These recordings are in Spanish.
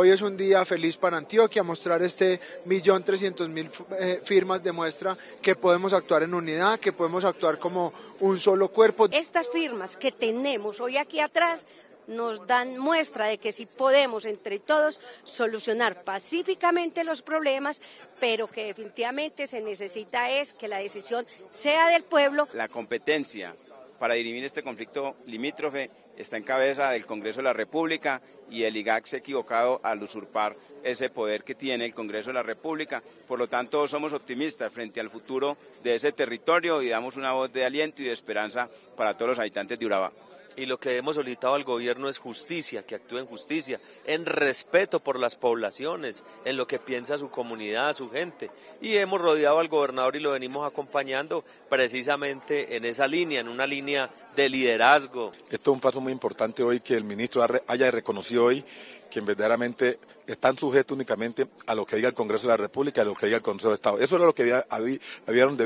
Hoy es un día feliz para Antioquia, mostrar este millón trescientos mil eh, firmas demuestra que podemos actuar en unidad, que podemos actuar como un solo cuerpo. Estas firmas que tenemos hoy aquí atrás nos dan muestra de que si podemos entre todos solucionar pacíficamente los problemas, pero que definitivamente se necesita es que la decisión sea del pueblo. La competencia para dirimir este conflicto limítrofe está en cabeza del Congreso de la República y el IGAC se ha equivocado al usurpar ese poder que tiene el Congreso de la República. Por lo tanto, somos optimistas frente al futuro de ese territorio y damos una voz de aliento y de esperanza para todos los habitantes de Urabá y lo que hemos solicitado al gobierno es justicia, que actúe en justicia, en respeto por las poblaciones, en lo que piensa su comunidad, su gente. Y hemos rodeado al gobernador y lo venimos acompañando precisamente en esa línea, en una línea de liderazgo. Esto es un paso muy importante hoy que el ministro haya reconocido hoy que verdaderamente están sujetos únicamente a lo que diga el Congreso de la República, a lo que diga el Consejo de Estado. Eso era lo que había, habían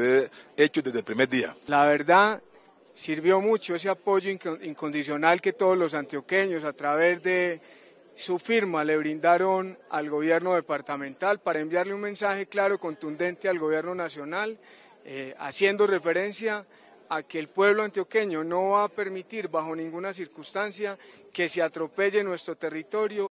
hecho desde el primer día. La verdad sirvió mucho ese apoyo incondicional que todos los antioqueños a través de su firma le brindaron al gobierno departamental para enviarle un mensaje claro, contundente al gobierno nacional, eh, haciendo referencia a que el pueblo antioqueño no va a permitir bajo ninguna circunstancia que se atropelle nuestro territorio